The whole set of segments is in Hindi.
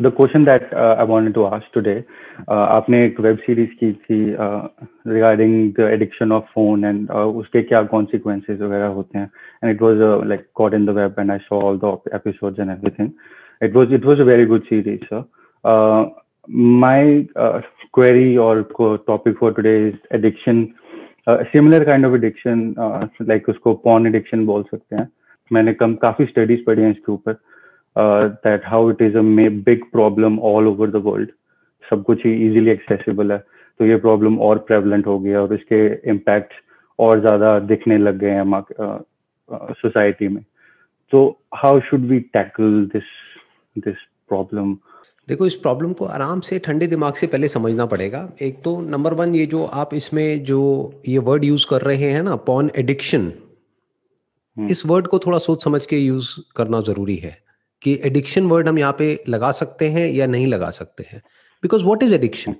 The question that I wanted to ask today आपने एक वेब सीरीज की थी regarding the addiction of phone and उसके क्या कॉन्सिक्वेंसेज वगैरह होते हैं and it was like caught in the web and I saw all the episodes and everything it was it was a very good series sir. Uh, my uh, query or topic for today is addiction uh, similar kind of addiction uh, like उसको porn addiction बोल सकते हैं मैंने कम काफी studies पढ़ी हैं इसके ऊपर uh, that how it is a big problem all over the world सब कुछ ही इजीली एक्सेसिबल है तो ये प्रॉब्लम और प्रेवलेंट हो गया और इसके इम्पैक्ट और ज़्यादा दिखने लग गए हैं सोसाइटी uh, uh, में तो how should we tackle this this problem देखो इस प्रॉब्लम को आराम से ठंडे दिमाग से पहले समझना पड़ेगा एक तो नंबर वन ये जो आप इसमें जो ये वर्ड यूज कर रहे हैं ना पॉन एडिक्शन हम्म। इस वर्ड को थोड़ा सोच समझ के यूज करना जरूरी है कि एडिक्शन वर्ड हम यहाँ पे लगा सकते हैं या नहीं लगा सकते हैं because what is addiction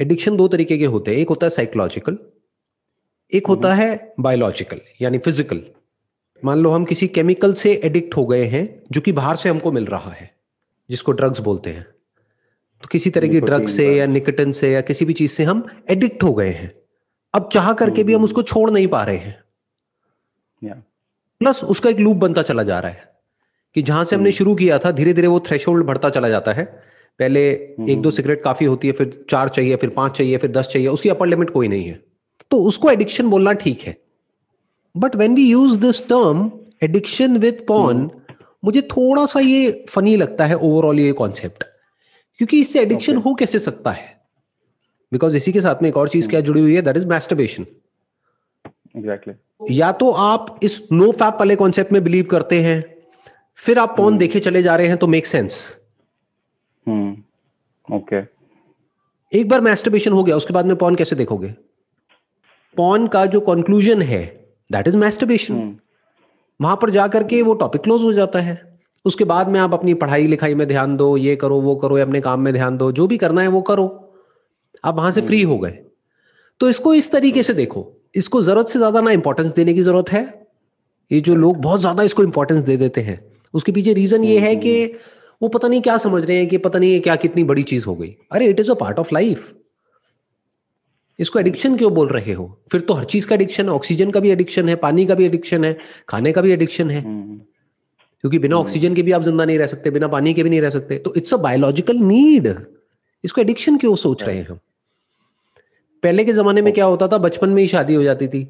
addiction दो तरीके के होते हैं एक होता है साइकोलॉजिकल एक होता mm-hmm. है बायोलॉजिकल यानी फिजिकल मान लो हम किसी केमिकल से एडिक्ट हो गए हैं जो कि बाहर से हमको मिल रहा है जिसको ड्रग्स बोलते हैं तो किसी तरह की ड्रग से या निकटन से या किसी भी चीज से हम एडिक्ट हो गए हैं अब चाह करके भी हम mm-hmm. उसको छोड़ नहीं पा रहे हैं प्लस उसका एक लूप बनता चला जा रहा है कि जहां से हमने हम्म। शुरू किया था धीरे धीरे वो थ्रेश बढ़ता चला जाता है पहले हम्म। एक दो सिगरेट काफी होती है फिर चार चाहिए फिर पांच चाहिए फिर दस चाहिए उसकी अपर लिमिट कोई नहीं है तो उसको एडिक्शन बोलना ठीक है but when we use this term addiction with porn मुझे थोड़ा सा ये फनी लगता है ओवरऑल ये कॉन्सेप्ट क्योंकि इससे एडिक्शन okay. हो कैसे सकता है बिकॉज इसी के साथ में एक और चीज हम्म। क्या जुड़ी हुई है दैट इज मैस्टरबेशन एग्जैक्टली या तो आप इस नो फैप वाले कॉन्सेप्ट में बिलीव करते हैं फिर आप पॉन देखे चले जा रहे हैं तो मेक सेंस ओके एक बार मैस्टरबेशन हो गया उसके बाद में पॉन कैसे देखोगे पॉन का जो कंक्लूजन है दैट इज मैस्टरबेशन वहां पर जाकर के वो टॉपिक क्लोज हो जाता है उसके बाद में आप अपनी पढ़ाई लिखाई में ध्यान दो ये करो वो करो अपने काम में ध्यान दो जो भी करना है वो करो आप वहां से फ्री हम्म. हो गए तो इसको इस तरीके से देखो इसको जरूरत से ज्यादा ना इंपॉर्टेंस देने की जरूरत है ये जो लोग बहुत ज्यादा इसको इंपॉर्टेंस दे देते हैं उसके पीछे रीजन ये है कि हम्म, हम्म। वो पता नहीं क्या समझ रहे हैं कि पता नहीं क्या कितनी बड़ी चीज हो गई अरे it is a part of life इसको एडिक्शन क्यों बोल रहे हो फिर तो हर चीज का एडिक्शन है ऑक्सीजन का भी एडिक्शन है पानी का भी एडिक्शन है खाने का भी एडिक्शन है हम्म, क्योंकि बिना ऑक्सीजन के भी आप जिंदा नहीं रह सकते बिना पानी के भी नहीं रह सकते तो इट्स अ बायोलॉजिकल नीड इसको एडिक्शन क्यों सोच रहे हैं हम पहले के जमाने में oh। क्या होता था बचपन में ही शादी हो जाती थी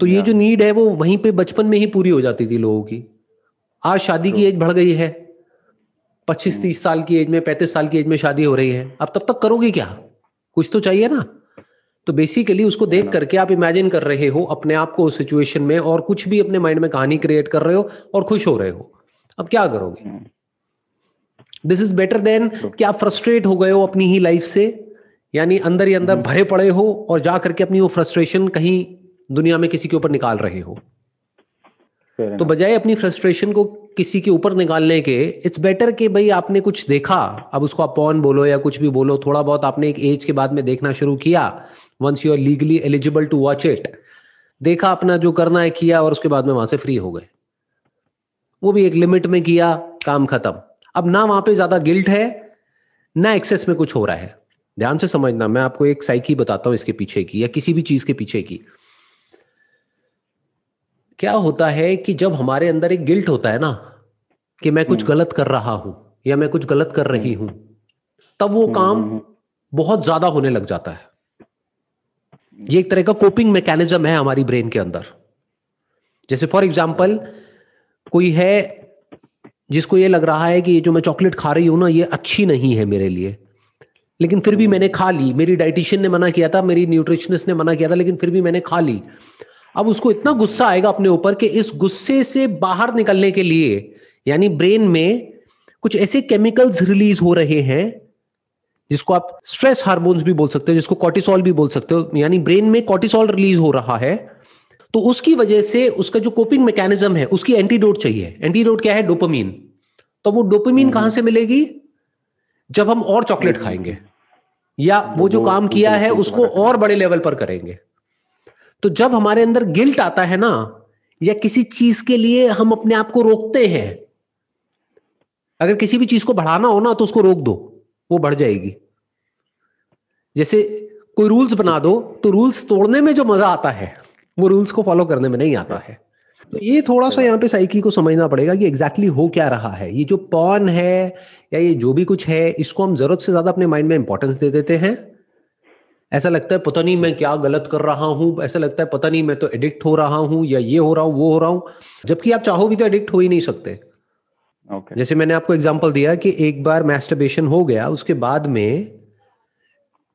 तो ये जो नीड है वो वहीं पे बचपन में ही पूरी हो जाती थी लोगों की आज शादी की एज तो- बढ़ गई है पच्चीस हम्म। तीस साल की एज में पैंतीस साल की एज में शादी हो रही है अब तब तक करोगे क्या कुछ तो चाहिए ना तो बेसिकली उसको देख करके आप इमेजिन कर रहे हो अपने आप को उस सिचुएशन में और कुछ भी अपने माइंड में कहानी क्रिएट कर रहे हो और खुश हो रहे हो अब क्या करोगे दिस इज बेटर देन कि आप फ्रस्ट्रेट हो गए हो अपनी ही लाइफ से यानी अंदर ही अंदर हम्म। भरे पड़े हो और जा करके अपनी वो फ्रस्ट्रेशन कहीं दुनिया में किसी के ऊपर निकाल रहे हो तो बजाय अपनी फ्रस्ट्रेशन को किसी के ऊपर निकालने के इट्स बेटर कि भाई आपने कुछ देखा अब उसको आप पॉन बोलो या कुछ भी बोलो थोड़ा बहुत आपने एक एज के बाद में देखना शुरू किया once you are legally eligible to watch it देखा अपना जो करना है किया और उसके बाद में वहां से फ्री हो गए वो भी एक लिमिट में किया काम खत्म अब ना वहां पे ज्यादा गिल्ट है ना एक्सेस में कुछ हो रहा है ध्यान से समझना मैं आपको एक साइकी बताता हूँ इसके पीछे की या किसी भी चीज के पीछे की क्या होता है कि जब हमारे अंदर एक गिल्ट होता है ना कि मैं कुछ हम्म। गलत कर रहा हूं या मैं कुछ गलत कर रही हूं तब वो हम्म, काम हम्म, बहुत ज्यादा होने लग जाता है ये एक तरह का कोपिंग मैकेनिज्म है हमारी ब्रेन के अंदर जैसे फॉर एग्जाम्पल कोई है जिसको ये लग रहा है कि ये जो मैं चॉकलेट खा रही हूं ना ये अच्छी नहीं है मेरे लिए लेकिन फिर भी मैंने खा ली मेरी डाइटिशियन ने मना किया था मेरी न्यूट्रिशनिस्ट ने मना किया था लेकिन फिर भी मैंने खा ली अब उसको इतना गुस्सा आएगा अपने ऊपर कि इस गुस्से से बाहर निकलने के लिए यानी ब्रेन में कुछ ऐसे केमिकल्स रिलीज हो रहे हैं जिसको आप स्ट्रेस हार्मोन्स भी बोल सकते हो जिसको कॉर्टिसोल भी बोल सकते हो यानी ब्रेन में कॉर्टिसोल रिलीज हो रहा है तो उसकी वजह से उसका जो कोपिंग मैकेनिज्म है उसकी एंटीडोट चाहिए एंटीडोट क्या है डोपामीन तो वो डोपामीन हम्म। कहां से मिलेगी जब हम और चॉकलेट हम्म। खाएंगे या वो जो काम किया है उसको और बड़े लेवल पर करेंगे तो जब हमारे अंदर गिल्ट आता है ना या किसी चीज के लिए हम अपने आप को रोकते हैं अगर किसी भी चीज को बढ़ाना हो ना तो उसको रोक दो वो बढ़ जाएगी जैसे कोई रूल्स बना दो तो रूल्स तोड़ने में जो मजा आता है वो रूल्स को फॉलो करने में नहीं आता है तो ये थोड़ा सा यहाँ पे साइकी को समझना पड़ेगा कि एग्जैक्टली exactly हो क्या रहा है ये जो पॉन है या ये जो भी कुछ है इसको हम जरूरत से ज्यादा अपने माइंड में इंपॉर्टेंस दे देते हैं ऐसा लगता है पता नहीं मैं क्या गलत कर रहा हूं ऐसा लगता है पता नहीं मैं तो एडिक्ट हो रहा हूं या ये हो रहा हूं वो हो रहा हूं जबकि आप चाहो भी तो एडिक्ट हो ही नहीं सकते okay. जैसे मैंने आपको एग्जाम्पल दिया कि एक बार मैस्टरबेशन हो गया उसके बाद में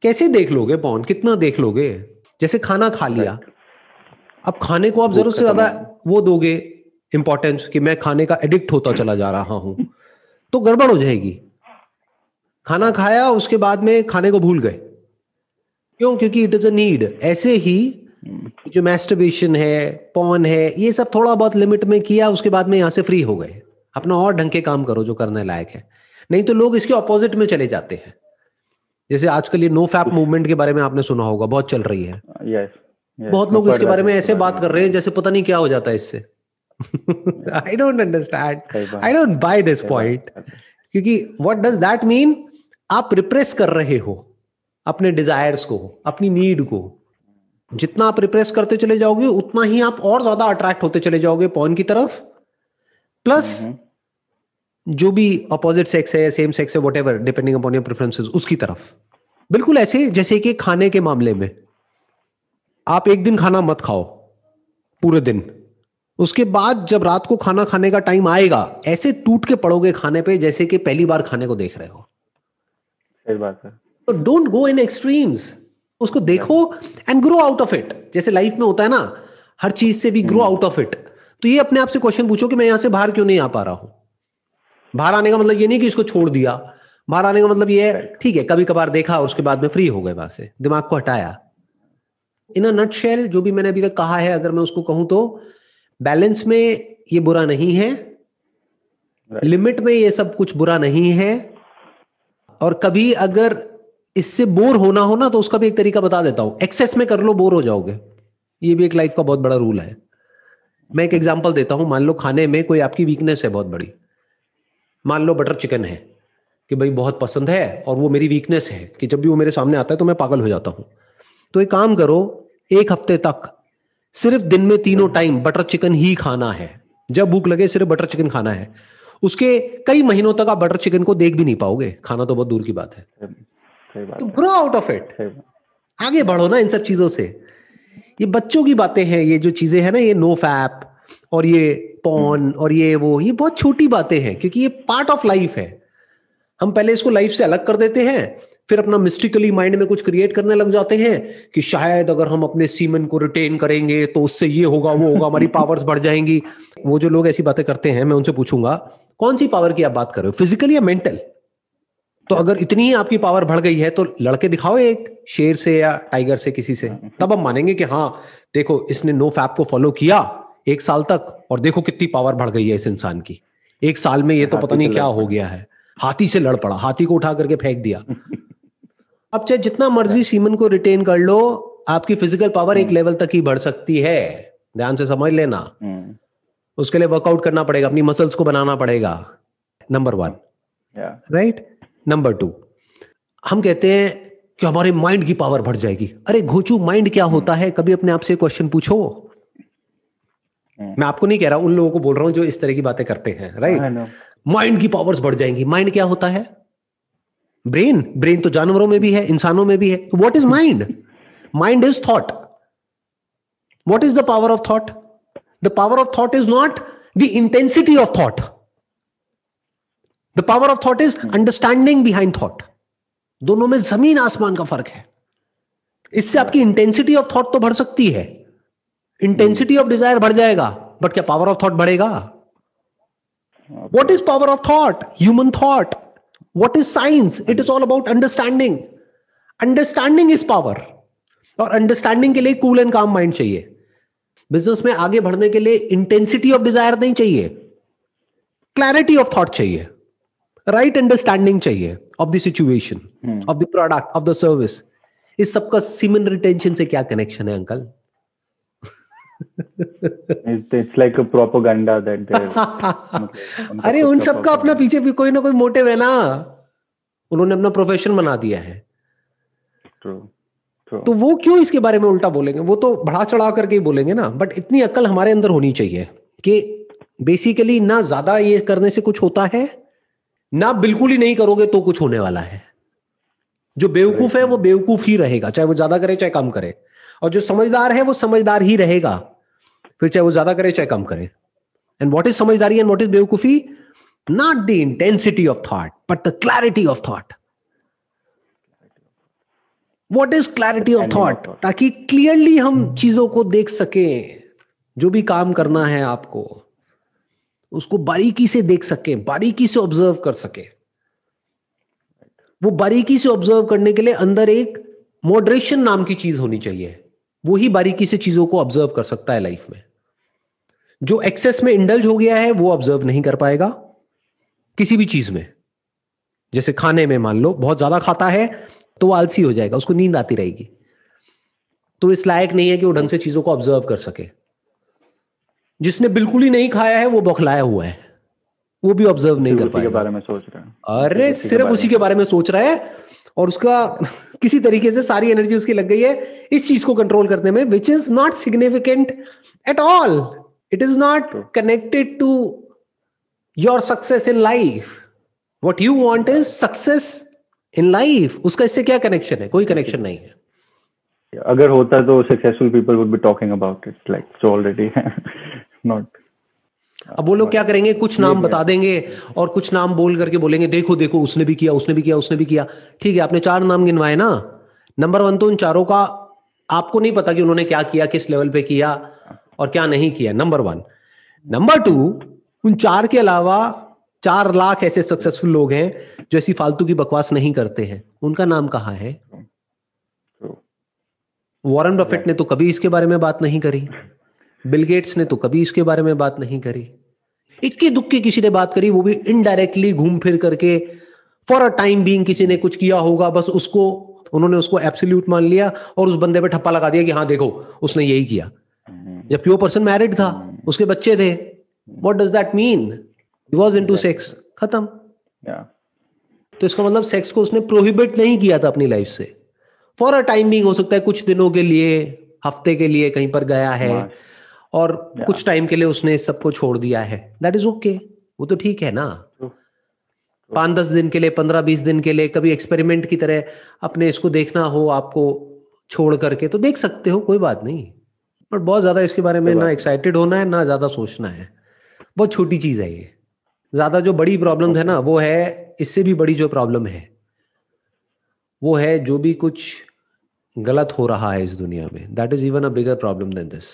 कैसे देख लोगे पौन कितना देख लोगे जैसे खाना खा लिया अब खाने को आप जरूर से ज्यादा वो दोगे इंपॉर्टेंस कि मैं खाने का एडिक्ट होता hmm. चला जा रहा हूं तो गड़बड़ हो जाएगी खाना खाया उसके बाद में खाने को भूल गए क्यों क्योंकि इट इज अ नीड ऐसे ही जो मैस्टरबेशन है पॉन है ये सब थोड़ा बहुत लिमिट में किया उसके बाद में यहां से फ्री हो गए अपना और ढंग के काम करो जो करने लायक है नहीं तो लोग इसके ऑपोजिट में चले जाते हैं जैसे आजकल ये नो फैप मूवमेंट के बारे में आपने सुना होगा बहुत चल रही है yes, yes, बहुत लोग इसके बारे में ऐसे बात कर रहे हैं जैसे पता नहीं क्या हो जाता है इससे I don't understand I don't buy this point क्योंकि वट डज दैट मीन आप रिप्रेस कर रहे हो अपने डिजायर्स को अपनी नीड को जितना आप रिप्रेस करते चले जाओगे उतना ही आप और ज्यादा अट्रैक्ट होते चले जाओगे पॉन की तरफ प्लस हम्म, हम्म। जो भी अपोजिट सेक्स है सेम सेक्स है what depending upon your preferences उसकी तरफ बिल्कुल ऐसे जैसे कि खाने के मामले में आप एक दिन खाना मत खाओ पूरे दिन उसके बाद जब रात को खाना खाने का टाइम आएगा ऐसे टूट के पड़ोगे खाने पे जैसे कि पहली बार खाने को देख रहे हो सही बात है तो डोंट गो इन एक्सट्रीम्स उसको देखो and grow out of it जैसे लाइफ में होता है ना हर चीज से भी ग्रो आउट ऑफ इट तो ये अपने आप से क्वेश्चन पूछो कि मैं यहां से बाहर क्यों नहीं आ पा रहा हूं बाहर आने का मतलब ये नहीं कि इसको छोड़ दिया बाहर आने का मतलब ये है ठीक है कभी कभार देखा और उसके बाद में फ्री हो गए वहां से दिमाग को हटाया इन अ नट शेल जो भी मैंने अभी तक कहा है अगर मैं उसको कहूं तो बैलेंस में ये बुरा नहीं है लिमिट में ये सब कुछ बुरा नहीं है और कभी अगर इससे बोर होना हो ना तो उसका भी एक तरीका बता देता हूं एक्सेस में कर लो बोर हो जाओगे ये भी एक लाइफ का बहुत बड़ा रूल है मैं एक एग्जाम्पल देता हूं मान लो खाने में कोई आपकी वीकनेस है बहुत बड़ी मान लो बटर चिकन है कि भाई बहुत पसंद है और वो मेरी वीकनेस है कि जब भी वो मेरे सामने आता है तो मैं पागल हो जाता हूं तो एक काम करो एक हफ्ते तक सिर्फ दिन में तीनों टाइम बटर चिकन ही खाना है जब भूख लगे सिर्फ बटर चिकन खाना है उसके कई महीनों तक आप बटर चिकन को देख भी नहीं पाओगे खाना तो बहुत दूर की बात है हम्म। तो ग्रो आउट ऑफ इट आगे बढ़ो ना इन सब चीजों से ये बच्चों की बातें हैं ये जो चीजें हैं ना ये नो फैप और ये पॉन हम्म। और ये वो ये बहुत छोटी बातें हैं क्योंकि ये पार्ट ऑफ लाइफ है हम पहले इसको लाइफ से अलग कर देते हैं फिर अपना मिस्टिकली माइंड में कुछ क्रिएट करने लग जाते हैं कि शायद अगर हम अपने सीमन को रिटेन करेंगे तो उससे ये होगा वो होगा हमारी पावर्स बढ़ जाएंगी वो जो लोग ऐसी बातें करते हैं मैं उनसे पूछूंगा कौन सी पावर की आप बात कर रहे हो फिजिकल या मेंटल तो अगर इतनी ही आपकी पावर बढ़ गई है तो लड़के दिखाओ एक शेर से या टाइगर से किसी से तब हम मानेंगे कि हाँ देखो इसने नो फैप को फॉलो किया एक साल तक और देखो कितनी पावर बढ़ गई है इस इंसान की एक साल में ये तो पता नहीं क्या हो गया है हाथी से लड़ पड़ा हाथी को उठा करके फेंक दिया अब चाहे जितना मर्जी सीमन को रिटेन कर लो आपकी फिजिकल पावर एक लेवल हम्म। तक ही बढ़ सकती है ध्यान से समझ लेना हम्म। उसके लिए वर्कआउट करना पड़ेगा अपनी मसल्स को बनाना पड़ेगा number one right number two हम कहते हैं कि हमारे माइंड की पावर बढ़ जाएगी अरे घोचू माइंड क्या होता है कभी अपने आप से क्वेश्चन पूछो हम्म। मैं आपको नहीं कह रहा उन लोगों को बोल रहा हूं जो इस तरह की बातें करते हैं राइट माइंड की पावर्स बढ़ जाएंगी माइंड क्या होता है ब्रेन ब्रेन तो जानवरों में भी है इंसानों में भी है what is mind mind is thought what is the power of thought the power of thought is not the intensity of thought the power of thought is understanding behind thought दोनों में जमीन आसमान का फर्क है इससे आपकी इंटेंसिटी ऑफ थॉट तो बढ़ सकती है इंटेंसिटी ऑफ डिजायर बढ़ जाएगा बट क्या पावर ऑफ थॉट बढ़ेगा what is power of thought human thought what is science it is all about understanding understanding is power और अंडरस्टैंडिंग के लिए कूल एंड काम माइंड चाहिए बिजनेस में आगे बढ़ने के लिए इंटेंसिटी ऑफ डिजायर नहीं चाहिए क्लैरिटी ऑफ थॉट चाहिए राइट अंडरस्टैंडिंग चाहिए of the situation of the product of the service इस सबका सीमन रिटेंशन से क्या कनेक्शन है uncle it's like a propaganda that अरे उन सबका अपना पीछे भी कोई ना कोई मोटिव है ना उन्होंने अपना प्रोफेशन बना दिया है True. True. तो वो क्यों इसके बारे में उल्टा बोलेंगे वो तो बढ़ा चढ़ा करके ही बोलेंगे ना बट इतनी अकल हमारे अंदर होनी चाहिए कि बेसिकली ना ज्यादा ये करने से कुछ होता है ना बिल्कुल ही नहीं करोगे तो कुछ होने वाला है जो बेवकूफ है वो बेवकूफ ही रहेगा चाहे वो ज्यादा करे चाहे कम करे और जो समझदार है वो समझदार ही रहेगा फिर चाहे वो ज्यादा करे चाहे कम करे एंड वॉट इज समझदारी एंड वॉट इज बेवकूफी not the intensity of thought but the clarity of thought what is clarity of thought ताकि क्लियरली हम चीजों को देख सकें जो भी काम करना है आपको उसको बारीकी से देख सके बारीकी से ऑब्जर्व कर सके वो बारीकी से ऑब्जर्व करने के लिए अंदर एक मॉडरेशन नाम की चीज होनी चाहिए वो ही बारीकी से चीजों को ऑब्जर्व कर सकता है लाइफ में जो एक्सेस में इंडल्ज हो गया है वो ऑब्जर्व नहीं कर पाएगा किसी भी चीज में जैसे खाने में मान लो बहुत ज्यादा खाता है तो वो आलसी हो जाएगा उसको नींद आती रहेगी तो इस लायक नहीं है कि वो ढंग से चीजों को ऑब्जर्व कर सके जिसने बिल्कुल ही नहीं खाया है वो बौखलाया हुआ है वो भी ऑब्जर्व नहीं कर पाया बारे में सोच रहा है अरे सिर्फ उसी के बारे में सोच रहा है और उसका किसी तरीके से सारी एनर्जी उसकी लग गई है इस चीज को कंट्रोल करने में which is not significant at all it is not connected to your success in life what you want is success in life उसका इससे क्या कनेक्शन है कोई कनेक्शन नहीं है अगर होता तो successful people would be talking about it like so already not अब वो लोग क्या करेंगे कुछ नाम बता देंगे और कुछ नाम बोल करके बोलेंगे देखो देखो उसने भी किया उसने भी किया उसने भी किया ठीक है आपने चार नाम गिनवाए ना नंबर वन तो उन चारों का आपको नहीं पता कि उन्होंने क्या किया किस लेवल पे किया और क्या नहीं किया नंबर वन नंबर टू उन चार के अलावा चार लाख ऐसे सक्सेसफुल लोग हैं जो ऐसी फालतू की बकवास नहीं करते हैं उनका नाम कहाँ है वॉरेन बफेट ने तो कभी इसके बारे में बात नहीं करी बिल गेट्स ने तो कभी इसके बारे में बात नहीं करी इक्की दुक्की किसी ने बात करी वो भी इनडायरेक्टली घूम फिर करके फॉर अ टाइम बीइंग किसी ने कुछ किया होगा बस उसको उन्होंने उसको एब्सोल्यूट मान लिया और उस बंदे पे ठप्पा लगा दिया कि हाँ देखो उसने यही किया हम्म। जबकि वो पर्सन मैरिड था हम्म। उसके बच्चे थे what does that mean was into sex खत्म तो इसका मतलब सेक्स को उसने प्रोहिबिट नहीं किया था अपनी लाइफ से फॉर अ टाइम बींग हो सकता है कुछ दिनों के लिए हफ्ते के लिए कहीं पर गया है और कुछ टाइम के लिए उसने इस सबको छोड़ दिया है दैट इज ओके वो तो ठीक है ना पांच दस दिन के लिए पंद्रह बीस दिन के लिए कभी एक्सपेरिमेंट की तरह अपने इसको देखना हो आपको छोड़ करके तो देख सकते हो कोई बात नहीं बट बहुत ज्यादा इसके बारे में ना एक्साइटेड होना है ना ज्यादा सोचना है बहुत छोटी चीज है ये ज्यादा जो बड़ी प्रॉब्लम है ना वो है इससे भी बड़ी जो प्रॉब्लम है वो है जो भी कुछ गलत हो रहा है इस दुनिया में that is even a bigger problem than this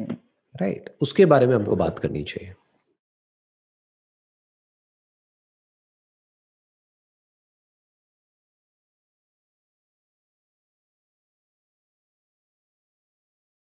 right hmm. उसके बारे में हमको बात करनी चाहिए